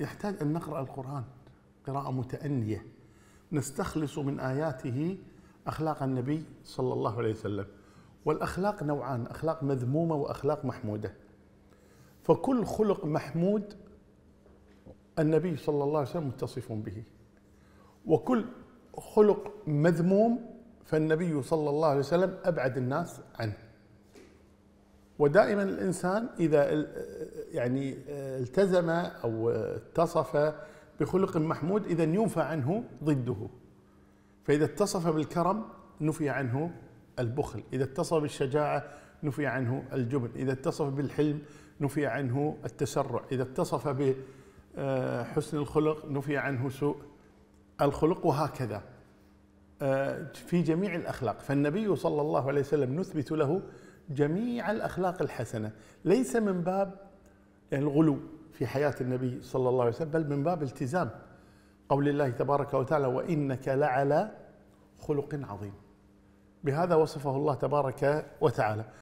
يحتاج أن نقرأ القرآن قراءة متأنية نستخلص من آياته أخلاق النبي صلى الله عليه وسلم والأخلاق نوعان أخلاق مذمومة وأخلاق محمودة فكل خلق محمود النبي صلى الله عليه وسلم متصف به وكل خلق مذموم فالنبي صلى الله عليه وسلم أبعد الناس عنه ودائما الانسان اذا يعني آه، التزم او اتصف بخلق محمود اذا ينفى عنه ضده فاذا اتصف بالكرم نفي عنه البخل اذا اتصف بالشجاعه نفي عنه الجبن اذا اتصف بالحلم نفي عنه التسرع اذا اتصف بحسن آه، الخلق نفي عنه سوء الخلق وهكذا آه، في جميع الاخلاق فالنبي صلى الله عليه وسلم نثبت له جميع الأخلاق الحسنة ليس من باب الغلو في حياة النبي صلى الله عليه وسلم بل من باب التزام قول الله تبارك وتعالى وإنك لعلى خلق عظيم بهذا وصفه الله تبارك وتعالى